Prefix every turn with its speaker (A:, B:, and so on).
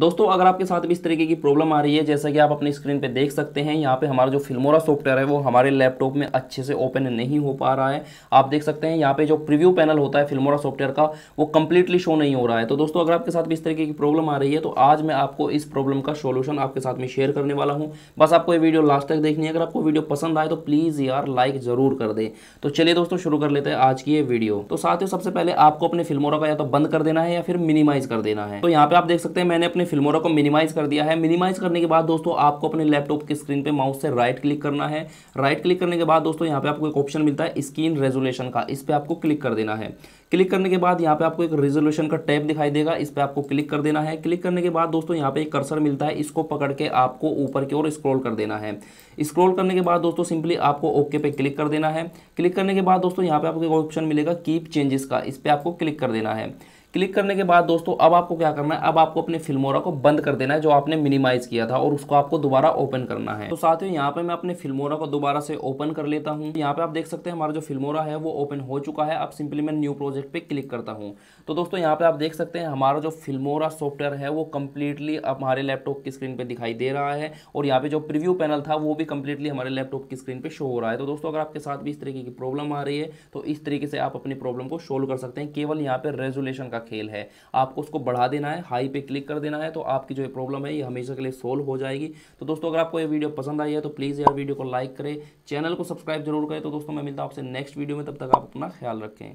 A: दोस्तों अगर आपके साथ भी इस तरीके की प्रॉब्लम आ रही है जैसा कि आप अपनी स्क्रीन पे देख सकते हैं यहाँ पे हमारा जो फिल्मोरा सॉफ्टवेयर है वो हमारे लैपटॉप में अच्छे से ओपन नहीं हो पा रहा है आप देख सकते हैं यहाँ पे जो प्रीव्यू पैनल होता है फिल्मोरा सॉफ्टवेयर का वो कंप्लीटली शो नहीं हो रहा है तो दोस्तों अगर आपके साथ भी इस तरीके की प्रॉब्लम आ रही है तो आज मैं आपको इस प्रॉब्लम का सोल्यूशन आपके साथ में शेयर करने वाला हूँ बस आपको ये वीडियो लास्ट तक देखनी है अगर आपको वीडियो पसंद आए तो प्लीज़ यार लाइक ज़रूर कर दे तो चलिए दोस्तों शुरू कर लेते हैं आज की ये वीडियो तो साथियों सबसे पहले आपको अपने फिल्मोरा का या तो बंद कर देना है या फिर मिनिमाइज कर देना है तो यहाँ पे आप देख सकते हैं मैंने अपने फिल्मोरा को मिनिमाइज कर दिया है मिनिमाइज करने के बाद दोस्तों आपको अपने लैपटॉप की स्क्रीन पे माउस से राइट क्लिक करना है राइट क्लिक करने के बाद दोस्तों यहाँ पे आपको एक ऑप्शन मिलता है स्क्रीन रेजोल्यूशन का इस पर आपको क्लिक कर देना है क्लिक करने के बाद यहाँ पे आपको एक रेजोल्यूशन का टैप दिखाई देगा इस पर आपको क्लिक कर देना है क्लिक करने के बाद दोस्तों यहाँ पे एक कर्सर मिलता है इसको पकड़ के आपको ऊपर की ओर स्क्रॉल कर देना है स्क्रॉल करने के बाद दोस्तों सिंपली आपको ओके पे क्लिक कर देना है क्लिक करने के बाद दोस्तों यहाँ पे आपको एक ऑप्शन मिलेगा कीप चेंजेस का इस पर आपको क्लिक कर देना है क्लिक करने के बाद दोस्तों अब आपको क्या करना है अब आपको अपने फिल्मोरा को बंद कर देना है जो आपने मिनिमाइज किया था और उसको आपको दोबारा ओपन करना है तो साथियों यहाँ पे मैं अपने फिल्मोरा को दोबारा से ओपन कर लेता हूँ यहाँ पे आप देख सकते हैं हमारा जो फिल्मोरा है वो ओपन हो चुका है अब सिंपली मैं न्यू प्रोजेक्ट पे क्लिक करता हूँ तो दोस्तों यहाँ पे आप देख सकते हैं हमारा जो फिल्मोरा सॉफ्टवेयर है वो कम्प्लीटली हमारे लैपटॉप की स्क्रीन पर दिखाई दे रहा है और यहाँ पे जो प्रिव्यू पैनल था वो भी कम्प्लीटली हमारे लैपटॉप की स्क्रीन पर शो हो रहा है तो दोस्तों अगर आपके साथ भी इस तरीके की प्रॉब्लम आ रही है तो इस तरीके से आप अपनी प्रॉब्लम को सोल्व कर सकते हैं केवल यहाँ पे रेजोलेशन का खेल है आपको उसको बढ़ा देना है हाई पे क्लिक कर देना है तो आपकी जो प्रॉब्लम है ये हमेशा के लिए सोल्व हो जाएगी तो दोस्तों अगर आपको ये वीडियो पसंद आई है तो प्लीज़ यार वीडियो को लाइक करें चैनल को सब्सक्राइब जरूर करें तो दोस्तों मैं मिलता हूँ आपसे नेक्स्ट वीडियो में तब तक आप अपना ख्याल रखें